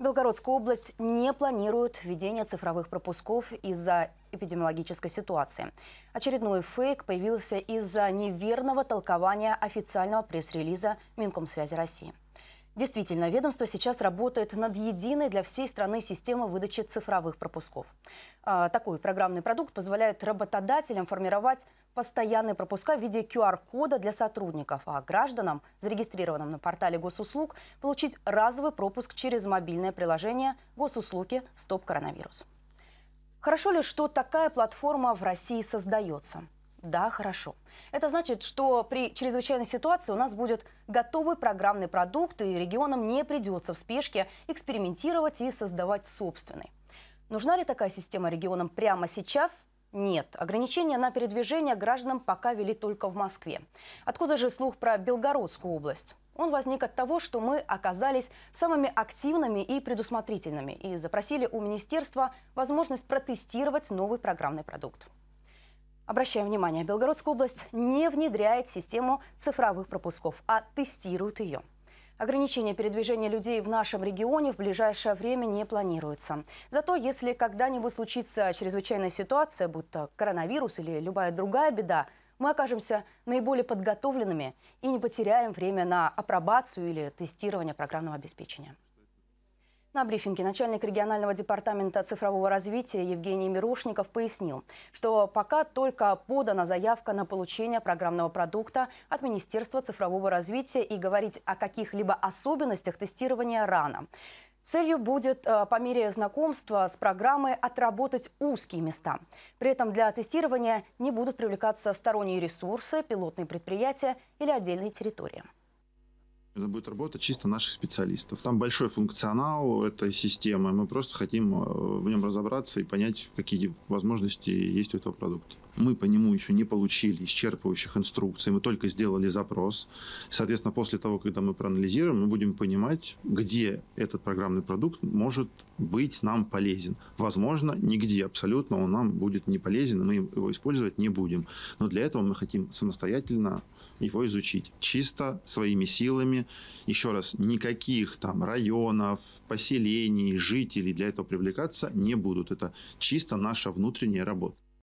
Белгородская область не планирует введение цифровых пропусков из-за эпидемиологической ситуации. Очередной фейк появился из-за неверного толкования официального пресс-релиза Минкомсвязи России. Действительно, ведомство сейчас работает над единой для всей страны системой выдачи цифровых пропусков. А, такой программный продукт позволяет работодателям формировать постоянные пропуска в виде QR-кода для сотрудников, а гражданам, зарегистрированным на портале госуслуг, получить разовый пропуск через мобильное приложение «Госуслуги. Стоп коронавирус». Хорошо ли, что такая платформа в России создается? Да, хорошо. Это значит, что при чрезвычайной ситуации у нас будет готовый программный продукт, и регионам не придется в спешке экспериментировать и создавать собственный. Нужна ли такая система регионам прямо сейчас? Нет. Ограничения на передвижение гражданам пока вели только в Москве. Откуда же слух про Белгородскую область? Он возник от того, что мы оказались самыми активными и предусмотрительными и запросили у министерства возможность протестировать новый программный продукт. Обращаем внимание, Белгородская область не внедряет систему цифровых пропусков, а тестирует ее. Ограничения передвижения людей в нашем регионе в ближайшее время не планируются. Зато если когда-нибудь случится чрезвычайная ситуация, будь то коронавирус или любая другая беда, мы окажемся наиболее подготовленными и не потеряем время на апробацию или тестирование программного обеспечения. На брифинге начальник регионального департамента цифрового развития Евгений Мирошников пояснил, что пока только подана заявка на получение программного продукта от Министерства цифрового развития и говорить о каких-либо особенностях тестирования рано. Целью будет э, по мере знакомства с программой отработать узкие места. При этом для тестирования не будут привлекаться сторонние ресурсы, пилотные предприятия или отдельные территории. Это будет работа чисто наших специалистов. Там большой функционал этой системы. Мы просто хотим э, в нем разобраться и понять, какие возможности есть у этого продукта мы по нему еще не получили исчерпывающих инструкций, мы только сделали запрос. Соответственно, после того, когда мы проанализируем, мы будем понимать, где этот программный продукт может быть нам полезен. Возможно, нигде абсолютно он нам будет не полезен, мы его использовать не будем. Но для этого мы хотим самостоятельно его изучить чисто своими силами. Еще раз, никаких там районов, поселений, жителей для этого привлекаться не будут. Это чисто наша внутренняя работа.